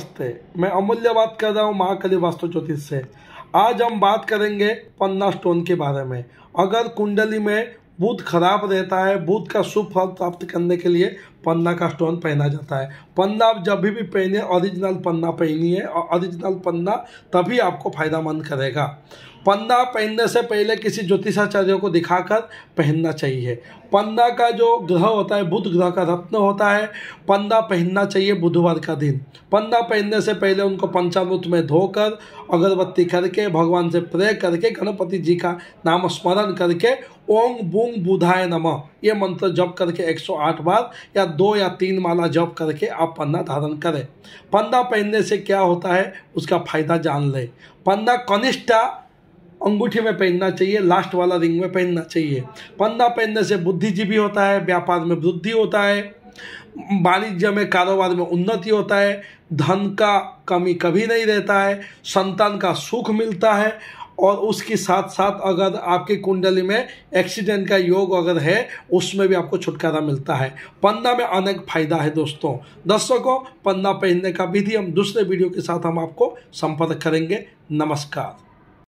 नमस्ते मैं अमूल्य बात कर रहा हूँ महाकाली वास्तु ज्योतिष से आज हम बात करेंगे पन्ना स्टोन के बारे में अगर कुंडली में बुध खराब रहता है बुध का शुभ फल प्राप्त करने के लिए पन्ना का स्टोन पहना जाता है पन्ना आप जब भी, पहने ओरिजिनल पन्ना पहनी है और ओरिजिनल पन्ना तभी आपको मंद करेगा पन्ना पहनने से पहले किसी ज्योतिषाचार्य को दिखाकर पहनना चाहिए पन्ना का जो ग्रह होता है बुध ग्रह का रत्न होता है पन्ना पहनना चाहिए बुधवार का दिन पन्ना पहनने से पहले उनको पंचामृत में धोकर अगरबत्ती करके भगवान से प्रे करके गणपति जी का नाम स्मरण करके ओम बूंग बुधाय नमः ये मंत्र जप करके 108 बार या दो या तीन माला जॉब करके आप पन्ना धारण करें पंदा पहनने से क्या होता है उसका फायदा जान लें पंदा कनिष्ठा अंगूठी में पहनना चाहिए लास्ट वाला रिंग में पहनना चाहिए पंदा पहनने से बुद्धिजीवी होता है व्यापार में वृद्धि होता है वाणिज्य में कारोबार में उन्नति होता है धन का कमी कभी नहीं रहता है संतान का सुख मिलता है और उसके साथ साथ अगर आपके कुंडली में एक्सीडेंट का योग अगर है उसमें भी आपको छुटकारा मिलता है पंदा में अनेक फायदा है दोस्तों दर्शकों पन्ना पंदा पहनने का विधि हम दूसरे वीडियो के साथ हम आपको संपर्क करेंगे नमस्कार